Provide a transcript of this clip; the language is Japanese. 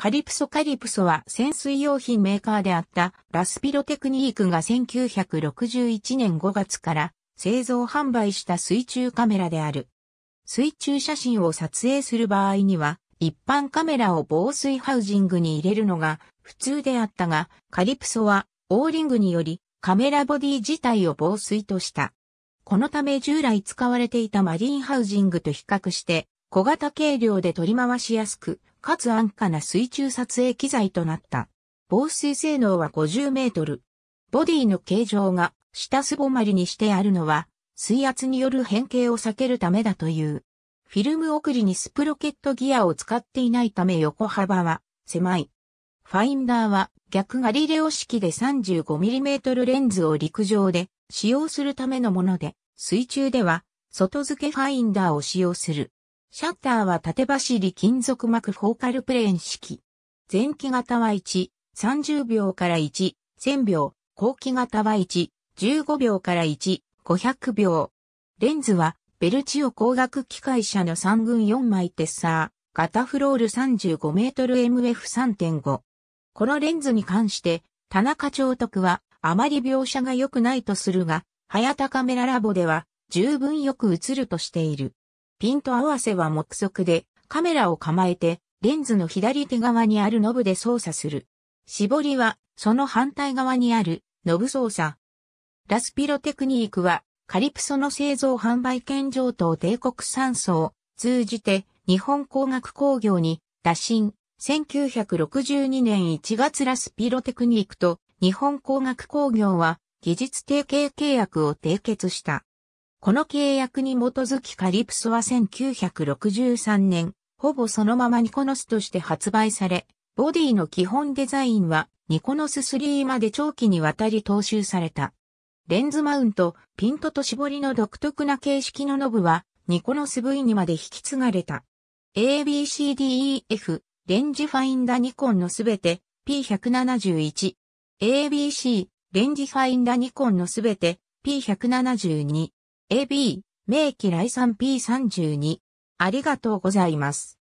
カリプソカリプソは潜水用品メーカーであったラスピロテクニークが1961年5月から製造販売した水中カメラである。水中写真を撮影する場合には一般カメラを防水ハウジングに入れるのが普通であったが、カリプソはオーリングによりカメラボディ自体を防水とした。このため従来使われていたマリンハウジングと比較して小型軽量で取り回しやすく、かつ安価な水中撮影機材となった。防水性能は50メートル。ボディの形状が下すぼまりにしてあるのは、水圧による変形を避けるためだという。フィルム送りにスプロケットギアを使っていないため横幅は狭い。ファインダーは逆ガリレオ式で 35mm レンズを陸上で使用するためのもので、水中では外付けファインダーを使用する。シャッターは縦走り金属膜フォーカルプレーン式。前期型は1、30秒から1、1000秒。後期型は1、15秒から1、500秒。レンズは、ベルチオ光学機械車の3群4枚テッサー、型フロール 35m/mf3.5。このレンズに関して、田中長徳は、あまり描写が良くないとするが、早田カメララボでは、十分よく映るとしている。ピント合わせは目測で、カメラを構えて、レンズの左手側にあるノブで操作する。絞りは、その反対側にある、ノブ操作。ラスピロテクニークは、カリプソの製造販売権上等帝国産層、通じて、日本工学工業に、打診、1962年1月ラスピロテクニークと、日本工学工業は、技術提携契約を締結した。この契約に基づきカリプソは1963年、ほぼそのままニコノスとして発売され、ボディの基本デザインはニコノス3まで長期にわたり踏襲された。レンズマウント、ピントと絞りの独特な形式のノブはニコノス V にまで引き継がれた。ABCDEF、レンジファインダニコンのすべて P171。ABC、レンジファインダニコンのすべて P172。AB、名機来産 p 3 2ありがとうございます。